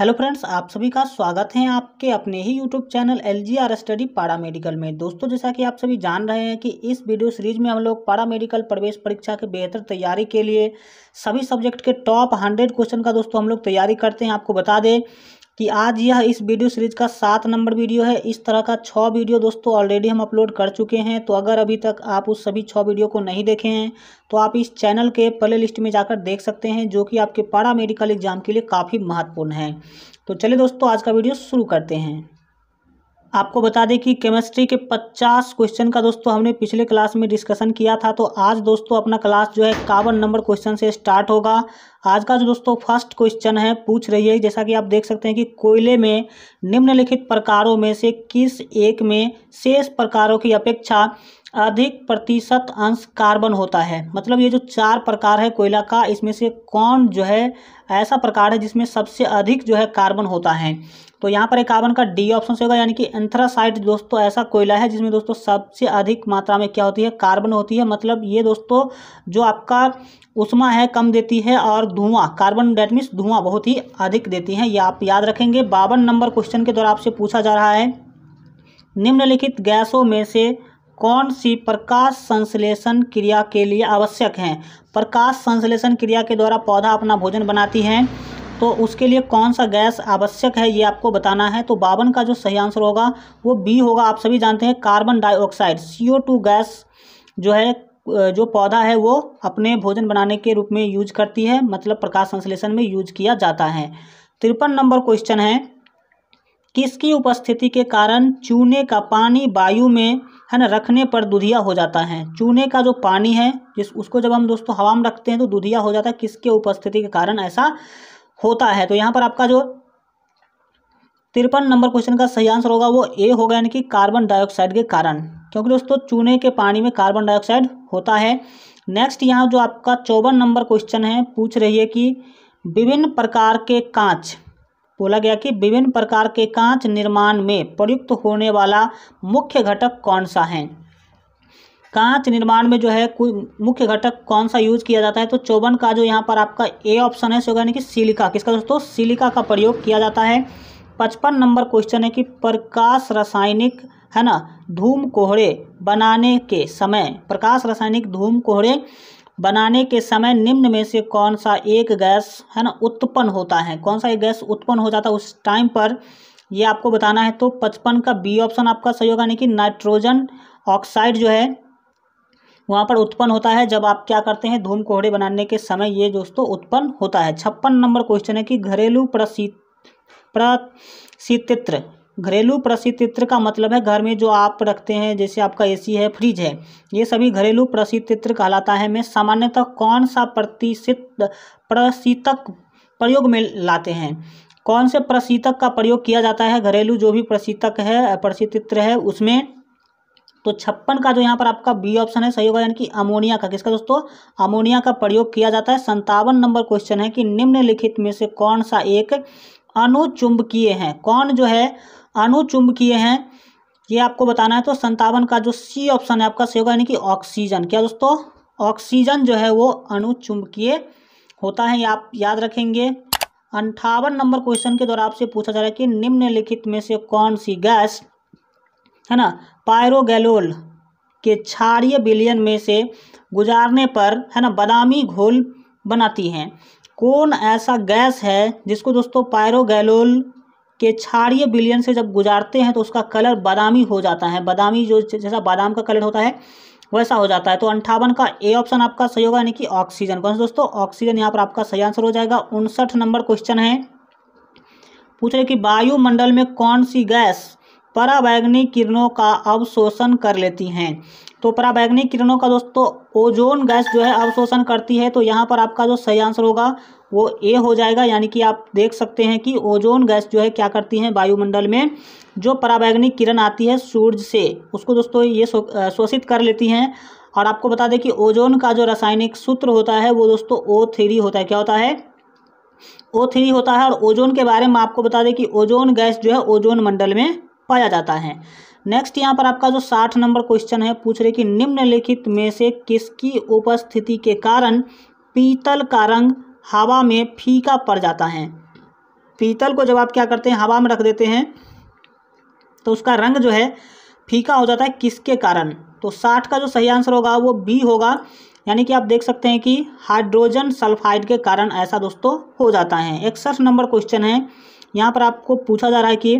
hello friends आप सभी का स्वागत है आपके अपने ही YouTube channel L G R study paramedical में दोस्तों जैसा कि आप सभी जान रहे हैं कि इस वीडियो सीरीज में हम लोग पारा मेडिकल प्रवेश परीक्षा के बेहतर तैयारी के लिए सभी सब्जेक्ट के टॉप हंड्रेड क्वेश्चन का दोस्तों हम लोग तैयारी करते हैं आपको बता दें कि आज यह इस वीडियो सीरीज का सात नंबर वीडियो है इस तरह का छः वीडियो दोस्तों ऑलरेडी हम अपलोड कर चुके हैं तो अगर अभी तक आप उस सभी छः वीडियो को नहीं देखे हैं तो आप इस चैनल के प्ले लिस्ट में जाकर देख सकते हैं जो कि आपके पारा मेडिकल एग्जाम के लिए काफ़ी महत्वपूर्ण है तो चलिए दोस्तों आज का वीडियो शुरू करते हैं आपको बता दें कि केमिस्ट्री के 50 क्वेश्चन का दोस्तों हमने पिछले क्लास में डिस्कशन किया था तो आज दोस्तों अपना क्लास जो है इक्यावन नंबर क्वेश्चन से स्टार्ट होगा आज का जो दोस्तों फर्स्ट क्वेश्चन है पूछ रही है जैसा कि आप देख सकते हैं कि कोयले में निम्नलिखित प्रकारों में से किस एक में शेष प्रकारों की अपेक्षा अधिक प्रतिशत अंश कार्बन होता है मतलब ये जो चार प्रकार है कोयला का इसमें से कौन जो है ऐसा प्रकार है जिसमें सबसे अधिक जो है कार्बन होता है तो यहाँ पर एक कार्बन का डी ऑप्शन से होगा यानी कि एंथ्रासाइट दोस्तों ऐसा कोयला है जिसमें दोस्तों सबसे अधिक मात्रा में क्या होती है कार्बन होती है मतलब ये दोस्तों जो आपका उष्मा है कम देती है और धुआं कार्बन डेट मीन्स धुआं बहुत ही अधिक देती है यह आप याद रखेंगे बावन नंबर क्वेश्चन के द्वारा आपसे पूछा जा रहा है निम्नलिखित गैसों में से कौन सी प्रकाश संश्लेषण क्रिया के लिए आवश्यक हैं प्रकाश संश्लेषण क्रिया के द्वारा पौधा अपना भोजन बनाती है तो उसके लिए कौन सा गैस आवश्यक है ये आपको बताना है तो बावन का जो सही आंसर होगा वो बी होगा आप सभी जानते हैं कार्बन डाइऑक्साइड सी गैस जो है जो पौधा है वो अपने भोजन बनाने के रूप में यूज करती है मतलब प्रकाश संश्लेषण में यूज किया जाता है तिरपन नंबर क्वेश्चन है किसकी उपस्थिति के कारण चूने का पानी वायु में है ना रखने पर दुधिया हो जाता है चूने का जो पानी है जिस उसको जब हम दोस्तों हवा में रखते हैं तो दुधिया हो जाता है किसके उपस्थिति के कारण ऐसा होता है तो यहाँ पर आपका जो तिरपन नंबर क्वेश्चन का सही आंसर होगा वो ए होगा यानी कि कार्बन डाइऑक्साइड के कारण क्योंकि दोस्तों चूने के पानी में कार्बन डाइऑक्साइड होता है नेक्स्ट यहाँ जो आपका चौवन नंबर क्वेश्चन है पूछ रही है कि विभिन्न प्रकार के कांच बोला गया कि विभिन्न प्रकार के कांच निर्माण में प्रयुक्त होने वाला मुख्य घटक कौन सा है कांच निर्माण में जो है मुख्य घटक कौन सा यूज किया जाता है तो चौवन का जो यहाँ पर आपका ए ऑप्शन है सो यानी कि सिलिका किसका दोस्तों सिलिका का प्रयोग किया जाता है पचपन नंबर क्वेश्चन है कि प्रकाश रासायनिक है ना धूम कोहरे बनाने के समय प्रकाश रासायनिक धूम कोहरे बनाने के समय निम्न में से कौन सा एक गैस है ना उत्पन्न होता है कौन सा एक गैस उत्पन्न हो जाता है उस टाइम पर ये आपको बताना है तो पचपन का बी ऑप्शन आपका सही होगा यानी कि नाइट्रोजन ऑक्साइड जो है वहाँ पर उत्पन्न होता है जब आप क्या करते हैं धूम कोहड़े बनाने के समय ये दोस्तों उत्पन्न होता है छप्पन नंबर क्वेश्चन है कि घरेलू प्रसित प्रसित्र घरेलू प्रसिद्धित्र का मतलब है घर में जो आप रखते हैं जैसे आपका एसी है फ्रिज है ये सभी घरेलू प्रसिद्धित्र कहलाता है मैं सामान्यतः कौन सा प्रतिशित प्रसितक प्रयोग में लाते हैं कौन से प्रसितक का प्रयोग किया जाता है घरेलू जो भी प्रसितक है प्रसिद्धित्र है उसमें तो छप्पन का जो यहाँ पर आपका बी ऑप्शन है सही होगा यानी कि अमोनिया का किसका दोस्तों अमोनिया का प्रयोग किया जाता है संतावन नंबर क्वेश्चन है कि निम्नलिखित में से कौन सा एक अनुचुंबकीय है कौन जो है अनुचुंबकीय हैं ये आपको बताना है तो संतावन का जो सी ऑप्शन है आपका सही होगा यानी कि ऑक्सीजन क्या दोस्तों ऑक्सीजन जो है वो अनुचुंबकीय होता है आप याद रखेंगे अंठावन नंबर क्वेश्चन के द्वारा आपसे पूछा जा रहा है कि निम्नलिखित में से कौन सी गैस है ना पायरोगैलोल के क्षारीय विलियन में से गुजारने पर है ना बदामी घोल बनाती हैं कौन ऐसा गैस है जिसको दोस्तों पायरोगैलोल कि क्षारीय बिलियन से जब गुजारते हैं तो उसका कलर बादामी हो जाता है बादामी जो जैसा बादाम का कलर होता है वैसा हो जाता है तो अंठावन का ए ऑप्शन आपका सही होगा यानी कि ऑक्सीजन कौन सा दोस्तों ऑक्सीजन यहाँ पर आपका सही आंसर हो जाएगा उनसठ नंबर क्वेश्चन है पूछ रहे कि वायुमंडल में कौन सी गैस पराबैगनी किरणों का अवशोषण कर लेती हैं तो पराबैगनी किरणों का दोस्तों ओजोन गैस जो है अवशोषण करती है तो यहाँ पर आपका जो सही आंसर होगा वो ए हो जाएगा यानी कि आप देख सकते हैं कि ओजोन गैस जो है क्या करती है वायुमंडल में जो पराबैगनी किरण आती है सूर्य से उसको दोस्तों ये शोषित कर लेती हैं और आपको बता दें कि ओजोन का जो रासायनिक सूत्र होता है वो दोस्तों ओ थ्री होता है क्या होता है ओ थ्री होता है और ओजोन के बारे में आपको बता दें कि ओजोन गैस जो है ओजोन मंडल में पाया जाता है नेक्स्ट यहाँ पर आपका जो साठ नंबर क्वेश्चन है पूछ रहे कि निम्नलिखित में से किसकी उपस्थिति के कारण पीतल का रंग हवा में फीका पड़ जाता है पीतल को जब आप क्या करते हैं हवा में रख देते हैं तो उसका रंग जो है फीका हो जाता है किसके कारण तो साठ का जो सही आंसर होगा वो बी होगा यानी कि आप देख सकते हैं कि हाइड्रोजन सल्फाइड के कारण ऐसा दोस्तों हो जाता है इकसठ नंबर क्वेश्चन है यहाँ पर आपको पूछा जा रहा है कि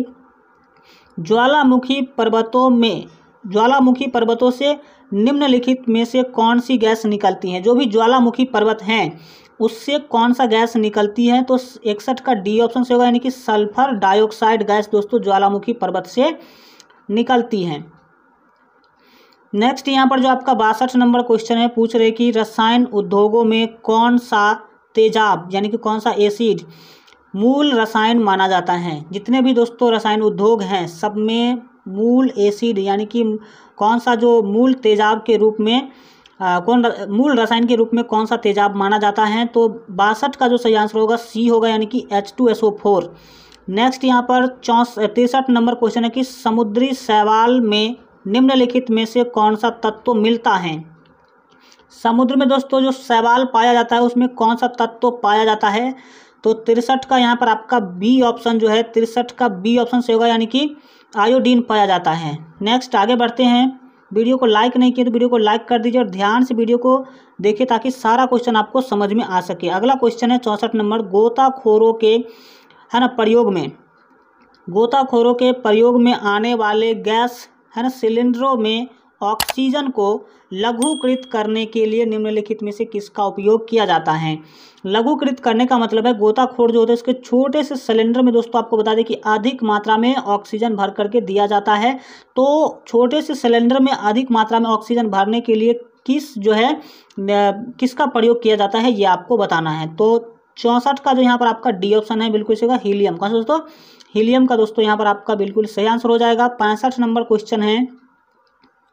ज्वालामुखी पर्वतों में ज्वालामुखी पर्वतों से निम्नलिखित में से कौन सी गैस निकलती है जो भी ज्वालामुखी पर्वत हैं उससे कौन सा गैस निकलती है तो इकसठ का डी ऑप्शन से होगा यानी कि सल्फर डाइऑक्साइड गैस दोस्तों ज्वालामुखी पर्वत से निकलती है नेक्स्ट यहाँ पर जो आपका बासठ नंबर क्वेश्चन है पूछ रहे कि रसायन उद्योगों में कौन सा तेजाब यानी कि कौन सा एसिड मूल रसायन माना जाता है जितने भी दोस्तों रसायन उद्योग हैं सब में मूल एसिड यानी कि कौन सा जो मूल तेजाब के रूप में आ, कौन र, मूल रसायन के रूप में कौन सा तेजाब माना जाता है तो बासठ का जो सही आंसर होगा सी होगा यानी कि H two S O four next यहाँ पर चौंस तिरसठ नंबर क्वेश्चन है कि समुद्री शैवाल में निम्नलिखित में से कौन सा तत्व मिलता है समुद्र में दोस्तों जो शैवाल पाया जाता है उसमें कौन सा तत्व पाया जाता है तो तिरसठ का यहाँ पर आपका बी ऑप्शन जो है तिरसठ का बी ऑप्शन से होगा यानी कि आयोडीन पाया जाता है नेक्स्ट आगे बढ़ते हैं वीडियो को लाइक नहीं किया तो वीडियो को लाइक कर दीजिए और ध्यान से वीडियो को देखिए ताकि सारा क्वेश्चन आपको समझ में आ सके अगला क्वेश्चन है चौंसठ नंबर गोताखोरों के है ना प्रयोग में गोताखोरों के प्रयोग में आने वाले गैस है ना सिलेंडरों में ऑक्सीजन को लघुकृत करने के लिए निम्नलिखित में से किसका उपयोग किया जाता है लघुकृत करने का मतलब है गोताखोर जो होता है उसके छोटे से सिलेंडर में दोस्तों आपको बता दें कि अधिक मात्रा में ऑक्सीजन भर करके दिया जाता है तो छोटे से सिलेंडर में अधिक मात्रा में ऑक्सीजन भरने के लिए किस जो है किसका प्रयोग किया जाता है ये आपको बताना है तो चौंसठ का जो यहाँ पर आपका डी ऑप्शन है बिल्कुल सही हीलियम कौन सा दोस्तों हीलियम का दोस्तों यहाँ पर आपका बिल्कुल सही आंसर हो जाएगा पैंसठ नंबर क्वेश्चन है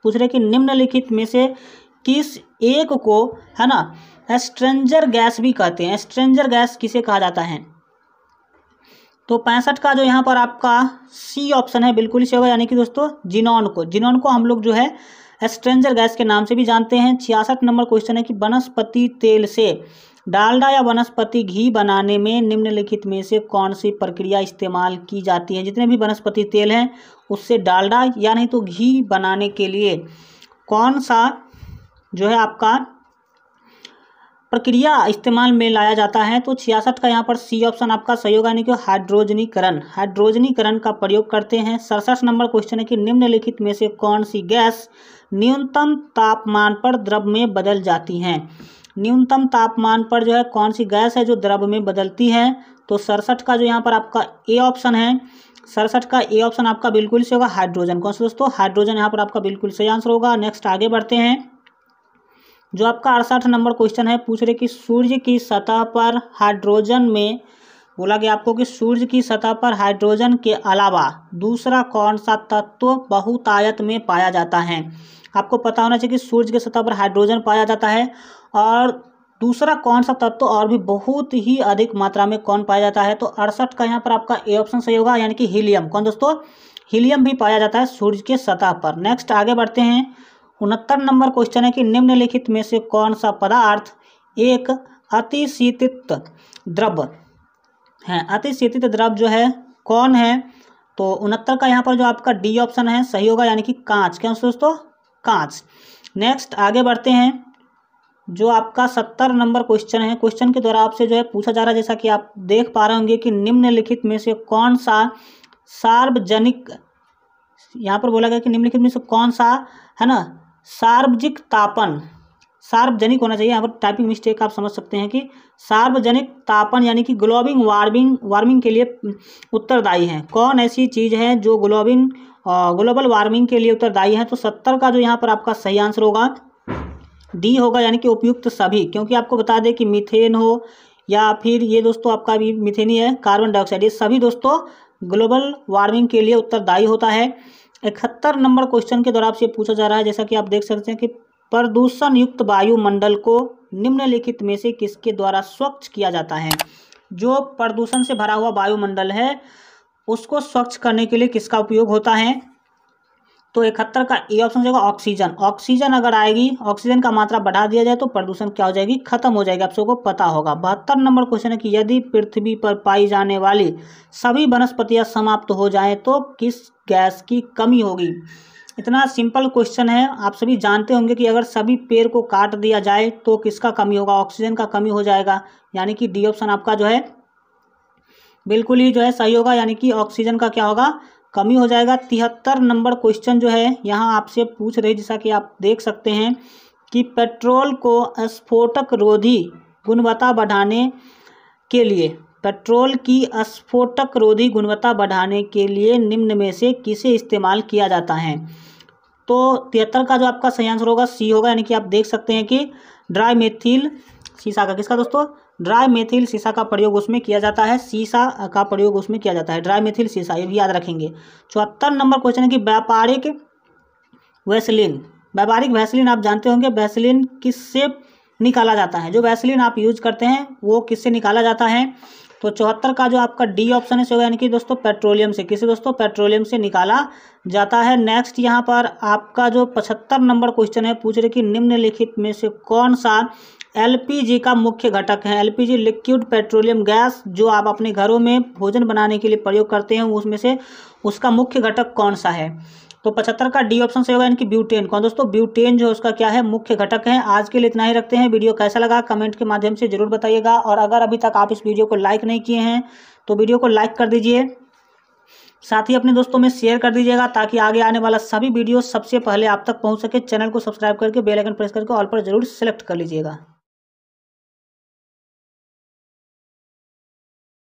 पूछ रहे कि निम्नलिखित में से किस एक को है ना एस्ट्रेंजर गैस भी कहते हैं एस्ट्रेंजर गैस किसे कहा जाता है तो पैंसठ का जो यहाँ पर आपका सी ऑप्शन है बिल्कुल ही सही होगा यानी कि दोस्तों जिनॉन को जिनॉन को हम लोग जो है एस्ट्रेंजर गैस के नाम से भी जानते हैं छियासठ नंबर क्वेश्चन है कि वनस्पति तेल से डालडा या वनस्पति घी बनाने में निम्नलिखित में से कौन सी प्रक्रिया इस्तेमाल की जाती है जितने भी वनस्पति तेल हैं उससे डालडा या नहीं तो घी बनाने के लिए कौन सा जो है आपका प्रक्रिया इस्तेमाल में लाया जाता है तो छियासठ का यहाँ पर सी ऑप्शन आपका सहयोग यानी कि हाइड्रोजनीकरण हाइड्रोजनीकरण का प्रयोग करते हैं सड़सठ नंबर क्वेश्चन है कि निम्नलिखित में से कौन सी गैस न्यूनतम तापमान पर द्रव में बदल जाती हैं न्यूनतम तापमान पर जो है कौन सी गैस है जो द्रव में बदलती है तो सड़सठ का जो यहाँ पर आपका ए ऑप्शन है सड़सठ का ए ऑप्शन आपका बिल्कुल सही होगा हाइड्रोजन कौन सा दोस्तों हाइड्रोजन यहाँ पर आपका बिल्कुल सही आंसर होगा नेक्स्ट आगे बढ़ते हैं जो आपका अड़सठ नंबर क्वेश्चन है पूछ रहे कि सूर्य की सतह पर हाइड्रोजन में बोला गया आपको कि सूर्य की सतह पर हाइड्रोजन के अलावा दूसरा कौन सा तत्व बहुतायत में पाया जाता है आपको पता होना चाहिए कि सूर्य के सतह पर हाइड्रोजन पाया जाता है और दूसरा कौन सा तत्व तो और भी बहुत ही अधिक मात्रा में कौन पाया जाता है तो अड़सठ का यहाँ पर आपका ए ऑप्शन सही होगा यानी कि हीलियम कौन दोस्तों हीलियम भी पाया जाता है सूर्य के सतह पर नेक्स्ट आगे बढ़ते हैं उनहत्तर नंबर क्वेश्चन है कि निम्नलिखित में से कौन सा पदार्थ एक अतिशीतित द्रव है अतिशीतित द्रव जो है कौन है तो उनहत्तर का यहाँ पर जो आपका डी ऑप्शन है सही होगा यानी कि कांच क्या दोस्तों कांच नेक्स्ट आगे बढ़ते हैं जो आपका सत्तर नंबर क्वेश्चन है क्वेश्चन के द्वारा आपसे जो है पूछा जा रहा है जैसा कि आप देख पा रहे होंगे कि निम्नलिखित में से कौन सा सार्वजनिक यहाँ पर बोला गया कि निम्नलिखित में से कौन सा है ना सार्वजिक तापन सार्वजनिक होना चाहिए यहाँ पर टाइपिंग मिस्टेक आप समझ सकते हैं कि सार्वजनिक तापन यानी कि ग्लोबिंग वार्मिंग वार्मिंग के लिए हम्म, उत्तरदायी है कौन ऐसी चीज़ है जो ग्लोबिंग ग्लोबल वार्मिंग के लिए उत्तरदायी है तो सत्तर का जो यहाँ पर आपका सही आंसर होगा डी होगा यानी कि उपयुक्त सभी क्योंकि आपको बता दें कि मिथेन हो या फिर ये दोस्तों आपका भी मिथेन ही है कार्बन डाइऑक्साइड ये सभी दोस्तों ग्लोबल वार्मिंग के लिए उत्तरदायी होता है इकहत्तर नंबर क्वेश्चन के द्वारा आपसे पूछा जा रहा है जैसा कि आप देख सकते हैं कि प्रदूषण युक्त वायुमंडल को निम्नलिखित में से किसके द्वारा स्वच्छ किया जाता है जो प्रदूषण से भरा हुआ वायुमंडल है उसको स्वच्छ करने के लिए किसका उपयोग होता है तो इकहत्तर का ये ऑप्शन जाएगा ऑक्सीजन ऑक्सीजन अगर आएगी ऑक्सीजन का मात्रा बढ़ा दिया जाए तो प्रदूषण क्या हो जाएगी खत्म हो जाएगी आप सबको पता होगा बहत्तर नंबर क्वेश्चन है कि यदि पृथ्वी पर पाई जाने वाली सभी वनस्पतियां समाप्त हो जाएं तो किस गैस की कमी होगी इतना सिंपल क्वेश्चन है आप सभी जानते होंगे कि अगर सभी पेड़ को काट दिया जाए तो किसका कमी होगा ऑक्सीजन का कमी हो जाएगा यानी कि डी ऑप्शन आपका जो है बिल्कुल ही जो है सही होगा यानी कि ऑक्सीजन का क्या होगा कमी हो जाएगा तिहत्तर नंबर क्वेश्चन जो है यहाँ आपसे पूछ रहे जैसा कि आप देख सकते हैं कि पेट्रोल को स्फोटक रोधी गुणवत्ता बढ़ाने के लिए पेट्रोल की रोधी गुणवत्ता बढ़ाने के लिए निम्न में से किसे इस्तेमाल किया जाता है तो तिहत्तर का जो आपका सही आंसर होगा सी होगा यानी कि आप देख सकते हैं कि ड्राई मेथिल शीशा का किसका दोस्तों ड्राई मेथिल शीशा का प्रयोग उसमें किया जाता है शीशा का प्रयोग उसमें किया जाता है ड्राई मेथिल शीशा ये भी याद रखेंगे चौहत्तर नंबर क्वेश्चन है कि व्यापारिक वैसलिन व्यापारिक वैसलिन आप जानते होंगे वैसलिन किससे निकाला जाता है जो वैसलिन आप यूज करते हैं वो किससे निकाला जाता है तो चौहत्तर का जो आपका डी ऑप्शन है सो यानी कि दोस्तों पेट्रोलियम से किसे दोस्तों पेट्रोलियम से निकाला जाता है नेक्स्ट यहाँ पर आपका जो पचहत्तर नंबर क्वेश्चन है पूछ रहे कि निम्नलिखित में से कौन सा एलपीजी का मुख्य घटक है एलपीजी लिक्विड पेट्रोलियम गैस जो आप अपने घरों में भोजन बनाने के लिए प्रयोग करते हैं उसमें से उसका मुख्य घटक कौन सा है तो पचहत्तर का डी ऑप्शन से होगा इनकी ब्यूटेन कौन दोस्तों ब्यूटेन जो उसका क्या है मुख्य घटक है आज के लिए इतना ही रखते हैं वीडियो कैसा लगा कमेंट के माध्यम से जरूर बताइएगा और अगर अभी तक आप इस वीडियो को लाइक नहीं किए हैं तो वीडियो को लाइक कर दीजिए साथ ही अपने दोस्तों में शेयर कर दीजिएगा ताकि आगे आने वाला सभी वीडियो सबसे पहले आप तक पहुंच सके चैनल को सब्सक्राइब करके बेल आइकन प्रेस करके ऑल पर जरूर सेलेक्ट कर लीजिएगा